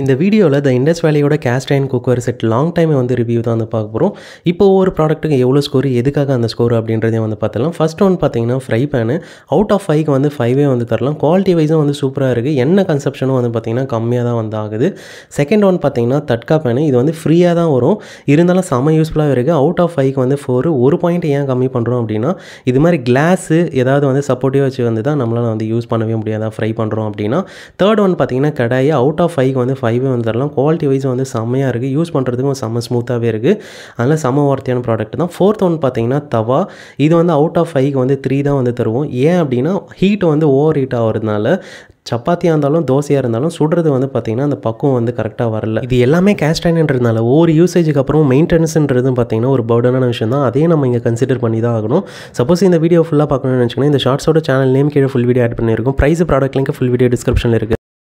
இந்த வீடியோவில் the Indus வேலையோட cast and cooker set long time வந்து ரிவ்யூ தான் வந்து பார்க்க போகிறோம் இப்போ ஒவ்வொரு ப்ராடக்ட்டுக்கு எவ்வளோ ஸ்கோர் எதுக்காக அந்த ஸ்கோர் அப்படின்றதையும் வந்து பார்த்துலாம் ஃபஸ்ட் ஒன் பார்த்தீங்கன்னா ஃப்ரை பேனு அவுட் ஆஃப் ஃபைவ்க்கு வந்து ஃபைவே வந்து தரலாம் குவாலிட்டி வைஸும் வந்து சூப்பராக இருக்குது என்ன கன்செப்ஷனும் வந்து பார்த்திங்கன்னா கம்மியாக தான் வந்து ஆகுது செகண்ட் ஒன் பார்த்தீங்கன்னா தட்கா பேனு இது வந்து ஃப்ரீயாக தான் வரும் இருந்தாலும் செம யூஸ்ஃபுல்லாக இருக்குது அவுட் ஆஃப் ஃபைவ்க்கு வந்து ஃபோர் ஒரு பாயிண்ட் ஏன் கம்மி பண்ணுறோம் அப்படின்னா இது மாதிரி கிளாஸு ஏதாவது வந்து சப்போர்ட்டிவாக வச்சு வந்து தான் நம்மளால் வந்து யூஸ் பண்ணவே முடியாதான் ஃப்ரை பண்ணுறோம் அப்படின்னா தேர்ட் ஒன் பார்த்தீங்கன்னா கடாயை அவுட் ஆஃப் ஃபைவ்க்கு வந்து ஃபைவ் வைபே வந்து தரலாம் குவாலிட்டி வைஸ் வந்து செம்மையாக இருக்குது யூஸ் பண்ணுறதுக்கும் செம்ம ஸ்மூத்தாகவே இருக்குது அதனால் செம்ம வார்த்தையான ப்ராடக்ட் தான் ஃபோர்த் ஒன் பார்த்தீங்கன்னா தவா இது வந்து அவுட் ஆஃப் ஃபைவ் வந்து த்ரீ தான் வந்து தருவோம் ஏன் அப்படின்னா ஹீட் வந்து ஓவர் ஹீட் ஆகிறதுனால சப்பாத்தியாக இருந்தாலும் தோசையாக இருந்தாலும் சுடுறது வந்து பார்த்திங்கன்னா அந்த பக்குவம் வந்து கரெக்டாக வரல இது எல்லாமே கேஷ் அயன்ன்றதுனால ஒவ்வொரு யூசேஜுக்கு அப்புறம் மெயின்டெனன்ஸ்ன்றதும் பார்த்திங்கன்னா ஒரு பர்டனான விஷயம் தான் அதே நம்ம இங்கே கன்சிடர் பண்ணி தான் ஆகணும் சப்போஸ் இந்த வீடியோ ஃபுல்லாக பார்க்கணும்னு நினச்சிங்கன்னா இந்த ஷார்ட்ஸோட சேனல் நேம் கீழே ஃபுல் வீடியோ ஆட் பண்ணியிருக்கும் price product link full video டிஸ்கிரிப்ஷனில் இருக்குது